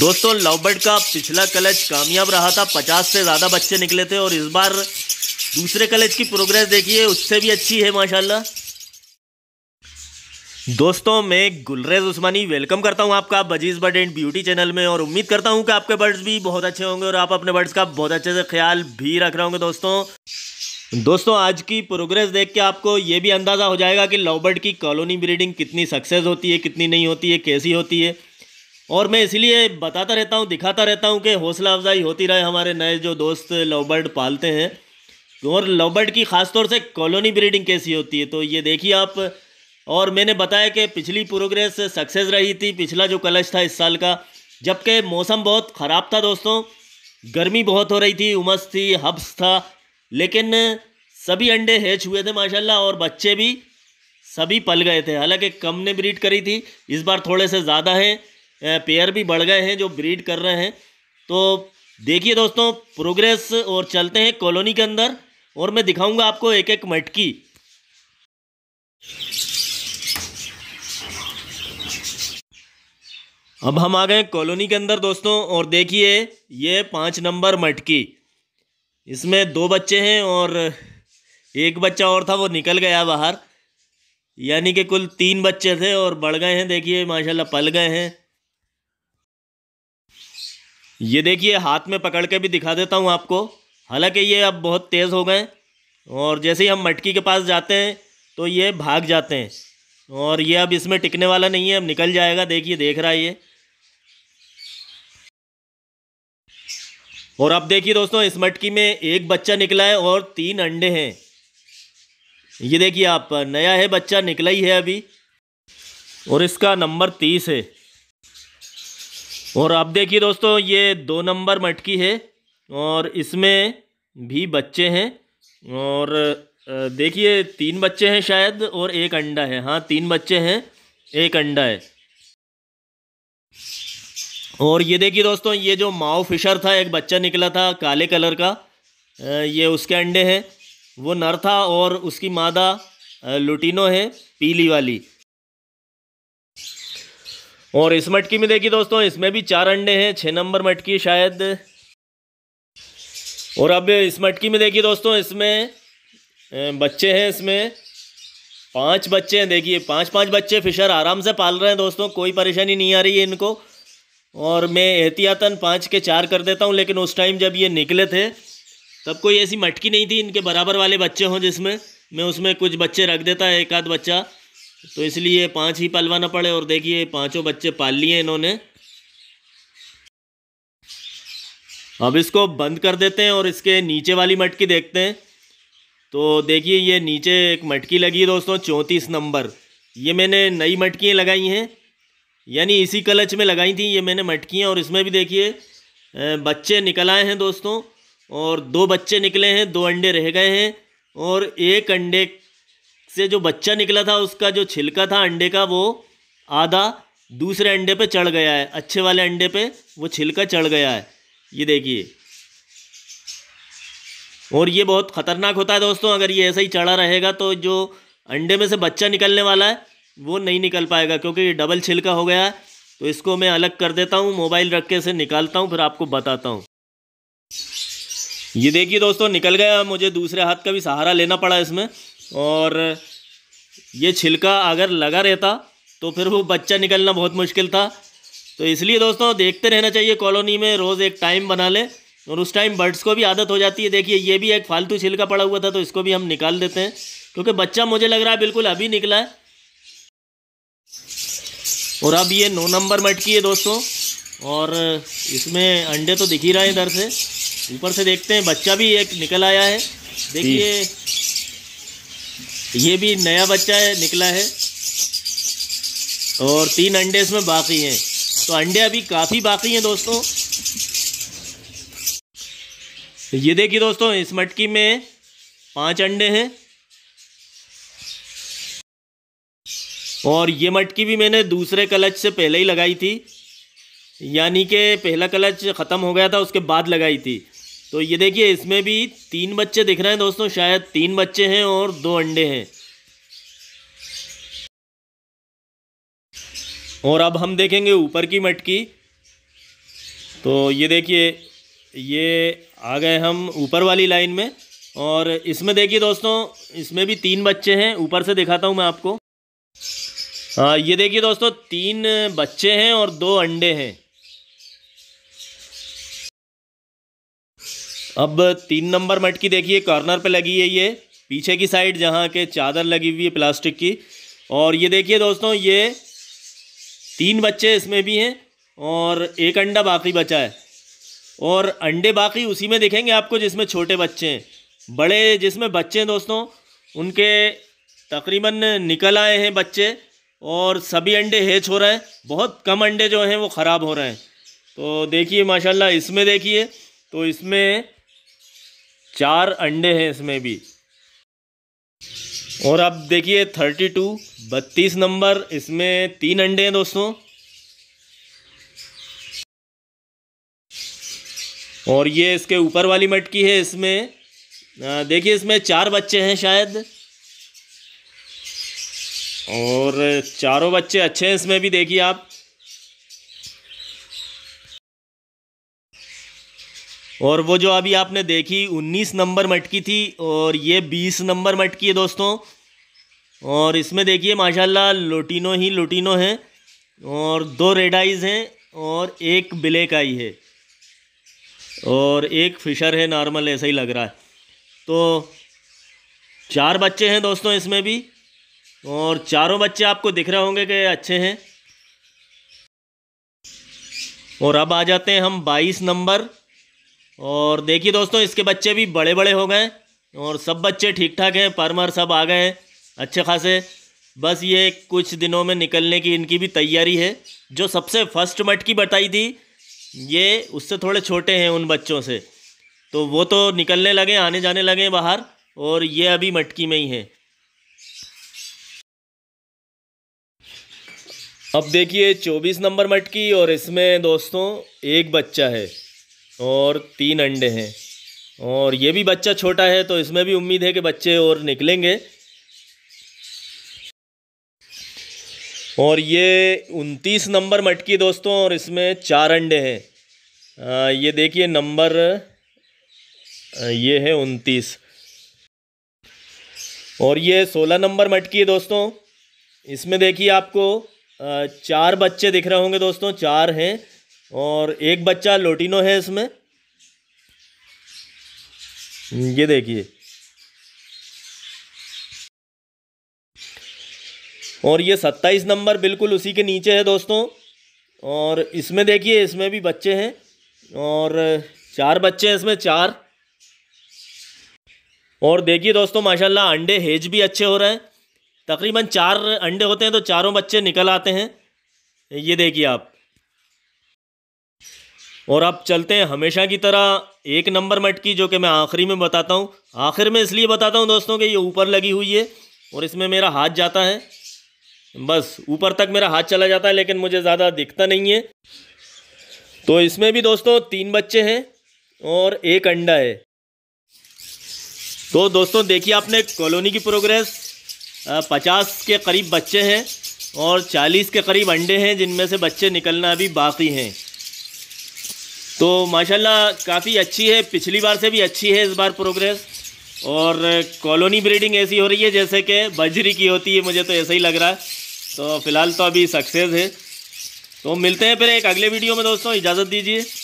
दोस्तों लवबर्ड का पिछला क्लच कामयाब रहा था पचास से ज़्यादा बच्चे निकले थे और इस बार दूसरे क्लच की प्रोग्रेस देखिए उससे भी अच्छी है माशाल्लाह दोस्तों मैं गुलरेज उस्मानी वेलकम करता हूं आपका budgies bird and beauty channel में और उम्मीद करता हूं कि आपके बर्ड्स भी बहुत अच्छे होंगे और आप अपने बर्ड्स का बहुत अच्छे से ख्याल भी रख रहे होंगे दोस्तों दोस्तों आज की प्रोग्रेस देख के आपको ये भी अंदाज़ा हो जाएगा कि लव बर्ड की कॉलोनी ब्रीडिंग कितनी सक्सेस होती है कितनी नहीं होती है कैसी होती है और मैं इसलिए बताता रहता हूँ दिखाता रहता हूँ कि हौसला अफजाई होती रहे हमारे नए जो दोस्त लवबर्ड पालते हैं और लवबर्ड की ख़ासतौर से कॉलोनी ब्रीडिंग कैसी होती है तो ये देखिए आप और मैंने बताया कि पिछली प्रोग्रेस सक्सेस रही थी पिछला जो कलश था इस साल का जबकि मौसम बहुत ख़राब था दोस्तों गर्मी बहुत हो रही थी उमस थी हब्स था लेकिन सभी अंडे हैच हुए थे माशाल्लाह और बच्चे भी सभी पल गए थे हालांकि कम ने ब्रीड करी थी इस बार थोड़े से ज़्यादा हैं पेयर भी बढ़ गए हैं जो ब्रीड कर रहे हैं तो देखिए दोस्तों प्रोग्रेस और चलते हैं कॉलोनी के अंदर और मैं दिखाऊंगा आपको एक एक मटकी अब हम आ गए कॉलोनी के अंदर दोस्तों और देखिए ये पाँच नंबर मटकी इसमें दो बच्चे हैं और एक बच्चा और था वो निकल गया बाहर यानी कि कुल तीन बच्चे थे और बढ़ गए हैं देखिए माशाल्लाह पल गए हैं ये देखिए हाथ में पकड़ के भी दिखा देता हूँ आपको हालांकि ये अब बहुत तेज़ हो गए और जैसे ही हम मटकी के पास जाते हैं तो ये भाग जाते हैं और ये अब इसमें टिकने वाला नहीं है अब निकल जाएगा देखिए देख रहा है ये और अब देखिए दोस्तों इस मटकी में एक बच्चा निकला है और तीन अंडे हैं ये देखिए आप नया है बच्चा निकला ही है अभी और इसका नंबर तीस है और आप देखिए दोस्तों ये दो नंबर मटकी है और इसमें भी बच्चे हैं और देखिए तीन बच्चे हैं शायद और एक अंडा है हाँ तीन बच्चे हैं एक अंडा है और ये देखिए दोस्तों ये जो माओ फिशर था एक बच्चा निकला था काले कलर का ये उसके अंडे हैं वो नर था और उसकी मादा लुटिनो है पीली वाली और इस मटकी में देखिए दोस्तों इसमें भी चार अंडे हैं छः नंबर मटकी शायद और अब इस मटकी में देखिए दोस्तों इसमें बच्चे हैं इसमें पांच बच्चे हैं देखिए पांच पांच बच्चे फिशर आराम से पाल रहे हैं दोस्तों कोई परेशानी नहीं आ रही है इनको और मैं एहतियातन पाँच के चार कर देता हूँ लेकिन उस टाइम जब ये निकले थे तब कोई ऐसी मटकी नहीं थी इनके बराबर वाले बच्चे हों जिसमें मैं उसमें कुछ बच्चे रख देता एक आध बच्चा तो इसलिए पांच ही पालवाना पड़े और देखिए पांचों बच्चे पाल लिए इन्होंने अब इसको बंद कर देते हैं और इसके नीचे वाली मटकी देखते हैं तो देखिए ये नीचे एक मटकी लगी है दोस्तों चौंतीस नंबर ये मैंने नई मटकियाँ लगाई हैं यानी इसी कलच में लगाई थी ये मैंने मटकियाँ और इसमें भी देखिए बच्चे निकल आए हैं दोस्तों और दो बच्चे निकले हैं दो अंडे रह गए हैं और एक अंडे से जो बच्चा निकला था उसका जो छिलका था अंडे का वो आधा दूसरे अंडे पे चढ़ गया है अच्छे वाले अंडे पे वो छिलका चढ़ गया है ये देखिए और ये बहुत ख़तरनाक होता है दोस्तों अगर ये ऐसा ही चढ़ा रहेगा तो जो अंडे में से बच्चा निकलने वाला है वो नहीं निकल पाएगा क्योंकि ये डबल छिलका हो गया है तो इसको मैं अलग कर देता हूँ मोबाइल रख के इसे निकालता हूँ फिर आपको बताता हूँ ये देखिए दोस्तों निकल गया मुझे दूसरे हाथ का भी सहारा लेना पड़ा इसमें और ये छिलका अगर लगा रहता तो फिर वो बच्चा निकलना बहुत मुश्किल था तो इसलिए दोस्तों देखते रहना चाहिए कॉलोनी में रोज़ एक टाइम बना ले और उस टाइम बर्ड्स को भी आदत हो जाती है देखिए ये भी एक फालतू छिलका पड़ा हुआ था तो इसको भी हम निकाल देते हैं क्योंकि बच्चा मुझे लग रहा है बिल्कुल अभी निकला है और अब ये नौ नंबर मटकी है दोस्तों और इसमें अंडे तो दिख ही रहे हैं इधर से ऊपर से देखते हैं बच्चा भी एक निकल आया है देखिए ये भी नया बच्चा है निकला है और तीन अंडे इसमें बाकी हैं तो अंडे अभी काफ़ी बाकी हैं दोस्तों ये देखिए दोस्तों इस मटकी में पांच अंडे हैं और ये मटकी भी मैंने दूसरे कलच से पहले ही लगाई थी यानी कि पहला कलच ख़त्म हो गया था उसके बाद लगाई थी तो ये देखिए इसमें भी तीन बच्चे दिख रहे हैं दोस्तों शायद तीन बच्चे हैं और दो अंडे हैं और अब हम देखेंगे ऊपर की मटकी तो ये देखिए ये आ गए हम ऊपर वाली लाइन में और इसमें देखिए दोस्तों इसमें भी तीन बच्चे हैं ऊपर से दिखाता हूँ मैं आपको आ, हाँ, ये देखिए दोस्तों तीन बच्चे हैं और दो अंडे हैं अब तीन नंबर मटकी देखिए कॉर्नर पे लगी है ये पीछे की साइड जहाँ के चादर लगी हुई है प्लास्टिक की और ये देखिए दोस्तों ये तीन बच्चे इसमें भी हैं और एक अंडा बाकी बचा है और अंडे बाकी उसी में दिखेंगे आपको जिसमें छोटे बच्चे हैं बड़े जिसमें बच्चे हैं दोस्तों उनके तकरीबन निकल आए हैं बच्चे और सभी अंडे हैच हो रहे हैं बहुत कम अंडे जो हैं वो ख़राब हो रहे हैं तो देखिए माशाल्लाह इसमें देखिए तो इसमें चार अंडे हैं इसमें भी और अब देखिए थर्टी टू बत्तीस नंबर इसमें तीन अंडे हैं दोस्तों और ये इसके ऊपर वाली मटकी है इसमें देखिए इसमें चार बच्चे हैं शायद और चारों बच्चे अच्छे हैं इसमें भी देखिए आप और वो जो अभी आपने देखी 19 नंबर मटकी थी और ये 20 नंबर मटकी है दोस्तों और इसमें देखिए माशाल्लाह लोटिनो ही लोटिनो है और दो रेड आइज़ हैं और एक ब्लैक आई है और एक फिशर है नॉर्मल ऐसा ही लग रहा है तो चार बच्चे हैं दोस्तों इसमें भी और चारों बच्चे आपको दिख रहे होंगे कि अच्छे हैं और अब आ जाते हैं हम 22 नंबर और देखिए दोस्तों इसके बच्चे भी बड़े बड़े हो गए और सब बच्चे ठीक ठाक हैं परमर सब आ गए हैं अच्छे खासे बस ये कुछ दिनों में निकलने की इनकी भी तैयारी है जो सबसे फर्स्ट मटकी बताई थी ये उससे थोड़े छोटे हैं उन बच्चों से तो वो तो निकलने लगे आने जाने लगे बाहर और ये अभी मटकी में ही है अब देखिए 24 नंबर मटकी और इसमें दोस्तों एक बच्चा है और तीन अंडे हैं और ये भी बच्चा छोटा है तो इसमें भी उम्मीद है कि बच्चे और निकलेंगे और ये उनतीस नंबर मटकी दोस्तों और इसमें चार अंडे हैं ये देखिए नंबर ये है उनतीस और ये सोलह नंबर मटकी है दोस्तों इसमें देखिए आपको चार बच्चे दिख रहे होंगे दोस्तों चार हैं और एक बच्चा लोटिनो है इसमें ये देखिए और ये सत्ताईस नंबर बिल्कुल उसी के नीचे है दोस्तों और इसमें देखिए इसमें भी बच्चे हैं और चार बच्चे हैं इसमें चार और देखिए दोस्तों माशाल्लाह अंडे हेज भी अच्छे हो रहे हैं तकरीबन चार अंडे होते हैं तो चारों बच्चे निकल आते हैं ये देखिए आप और अब चलते हैं हमेशा की तरह एक नंबर मटकी जो कि मैं आखिरी में बताता हूँ आखिर में इसलिए बताता हूँ दोस्तों कि ये ऊपर लगी हुई है और इसमें मेरा हाथ जाता है बस ऊपर तक मेरा हाथ चला जाता है लेकिन मुझे ज़्यादा दिखता नहीं है तो इसमें भी दोस्तों तीन बच्चे हैं और एक अंडा है तो दोस्तों देखिए आपने कॉलोनी की प्रोग्रेस पचास के करीब बच्चे हैं और चालीस के करीब अंडे हैं जिनमें से बच्चे निकलना अभी बाकी हैं तो माशाल्लाह काफ़ी अच्छी है पिछली बार से भी अच्छी है इस बार प्रोग्रेस और कॉलोनी ब्रीडिंग ऐसी हो रही है जैसे कि बजरी की होती है मुझे तो ऐसा ही लग रहा है तो फ़िलहाल तो अभी सक्सेस है तो मिलते हैं फिर एक अगले वीडियो में दोस्तों इजाज़त दीजिए